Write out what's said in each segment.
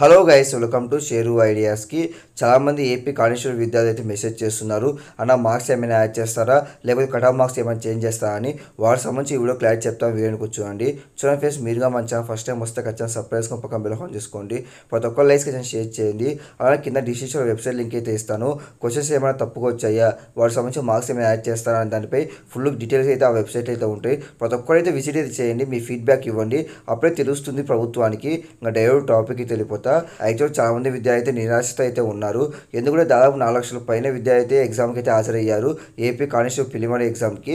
hello guys welcome to షేరు ఐడియాస్కి చాలామంది ఏపీ కాళేశ్వర విద్యార్థి అయితే మెసేజ్ చేస్తున్నారు అన్న మార్క్స్ ఏమైనా యాడ్ చేస్తారా లేకపోతే కట్ ఆఫ్ మార్క్స్ ఏమైనా చేంజ్ చేస్తారా అని వాటి సంబంధించి వీడియో క్లారిటీ చెప్తాను వీడియోని కూర్చోండి చూడండి ఫ్రెండ్స్ మీరుగా మంచిగా ఫస్ట్ టైం వస్తే ఖచ్చితంగా సర్ప్రైజ్గా పక్కన బెల్ ఆన్ చేసుకోండి ప్రతి ఒక్క లైక్స్ ఖచ్చితంగా షేర్ చేయండి అలా కింద డిసిషన్ వెబ్సైట్ లింక్ అయితే ఇస్తాను క్వశ్చన్స్ ఏమైనా తప్పుగా వచ్చాయా వాటి సంబంధించి మార్క్స్ ఏమైనా యాడ్ చేస్తారా అని దానిపై ఫుల్ డీటెయిల్స్ అయితే ఆ వెబ్సైట్ అయితే ఉంటాయి ప్రతి ఒక్కరైతే విజిట్ అయితే చేయండి మీ ఫీడ్బ్యాక్ ఇవ్వండి అప్పుడే తెలుస్తుంది ప్రభుత్వానికి ఇంకా డైరెక్ట్ టాపిక్ తెలిపోతా అయితే చాలా మంది విద్యార్థి నిరాశత అయితే ఉన్నారు ఎందుకంటే దాదాపు నాలుగు లక్షల పైన విద్యార్థి ఎగ్జామ్కి అయితే హాజరయ్యారు ఏపీ కానిస్టేబుల్ ప్రిలిమినరీ ఎగ్జామ్కి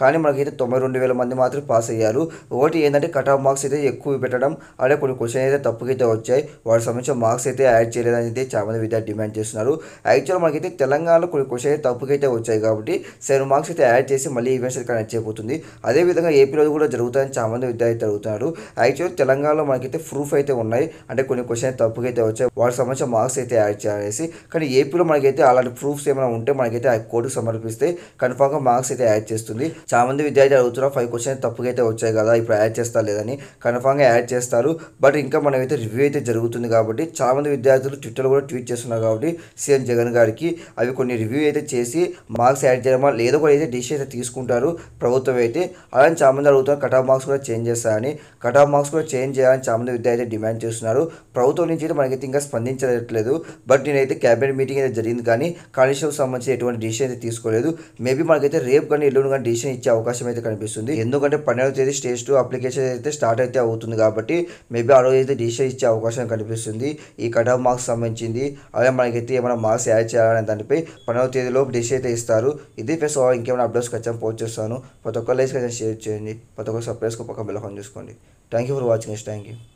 కానీ మనకైతే తొంభై రెండు వేల మంది మాత్రం పాస్ అయ్యారు ఒకటి ఏంటంటే కట్ ఆఫ్ మార్క్స్ అయితే ఎక్కువ పెట్టడం అంటే కొన్ని క్వశ్చన్ అయితే తప్పుకైతే వచ్చాయి వాటి సంబంధించిన మార్క్స్ అయితే యాడ్ చేయలేదని అయితే చాలామంది విద్యార్థి డిమాండ్ చేస్తున్నారు యాక్చువల్ మనకైతే తెలంగాణలో కొన్ని క్వశ్చన్ అయితే తప్పుకైతే వచ్చాయి కాబట్టి సెవెన్ మార్క్స్ అయితే యాడ్ చేసి మళ్ళీ ఈవెంట్స్ అయితే కనెక్ట్ చేయబోతుంది అదేవిధంగా ఏపీలో కూడా జరుగుతాయని చాలామంది విద్యార్థి అడుగుతున్నారు యాక్చువల్ తెలంగాణలో మనకైతే ప్రూఫ్ అయితే ఉన్నాయి అంటే కొన్ని క్వశ్చన్ తప్పుగా అయితే వచ్చాయి వాటి సంబంధించిన మార్క్స్ అయితే యాడ్ చేయాలనేసి కానీ ఏపీలో మనకైతే అలాంటి ప్రూఫ్స్ ఏమైనా ఉంటే మనకైతే ఆ కోర్టుకు సమర్పిస్తే కన్ఫామ్గా మార్క్స్ అయితే యాడ్ చేస్తుంది చాలా మంది విద్యార్థులు అడుగుతున్నారు ఫైవ్ క్వశ్చన్ తప్పుగా అయితే వచ్చాయి కదా ఇప్పుడు యాడ్ చేస్తా లేదని కన్ఫామ్గా యాడ్ చేస్తారు బట్ ఇంకా మనమైతే రివ్యూ అయితే జరుగుతుంది కాబట్టి చాలామంది విద్యార్థులు ట్విట్టర్లో కూడా ట్వీట్ చేస్తున్నారు కాబట్టి సీఎం జగన్ గారికి అవి కొన్ని రివ్యూ అయితే చేసి మార్క్స్ యాడ్ చేయడమా లేదో కూడా అయితే డిసిషన్ అయితే తీసుకుంటారు ప్రభుత్వం అయితే అలానే మంది అడుగుతున్నారు ఆఫ్ మార్క్స్ కూడా చేంజ్ చేస్తారని ఆఫ్ మార్క్స్ కూడా చేంజ్ చేయాలని చాలామంది విద్యార్థులు డిమాండ్ చేస్తున్నారు ప్రభుత్వం నుంచి అయితే మనకైతే ఇంకా స్పందించలేదు బట్ నేనైతే క్యాబినెట్ మీటింగ్ అయితే జరిగింది కానీ కాళేశ్వరం సంబంధించి ఎటువంటి డిసిషన్ అయితే తీసుకోలేదు మేబీ మనకైతే రేపు కానీ ఎల్లుండి కానీ డిసిషన్ ఇచ్చే అవకాశం అయితే కనిపిస్తుంది ఎందుకంటే పన్నెండవ తేదీ స్టేజ్ టూ అప్లికేషన్ అయితే స్టార్ట్ అయితే అవుతుంది కాబట్టి మేబీ ఆ రోజు అయితే డిసిషన్ ఇచ్చే అవకాశం కనిపిస్తుంది ఈ కట్ ఆఫ్ మార్క్స్ సంబంధించింది అలాగే మనకైతే ఏమైనా మార్క్స్ యాడ్ చేయాలనే దానిపై పన్నెండవ తేదీలో డిసిషన్ అయితే ఇస్తారు ఇది ప్లస్ ఇంకేమైనా అప్డేట్స్ ఖచ్చితంగా పోస్ట్ చేస్తాను ప్రతి ఒక్క లైక్ ఖచ్చితంగా షేర్ చేయండి ప్రతి ఒక్క సబ్స్క్రైబ్స్కి పక్క బెల్హం చూసుకోండి thank you for watching thank you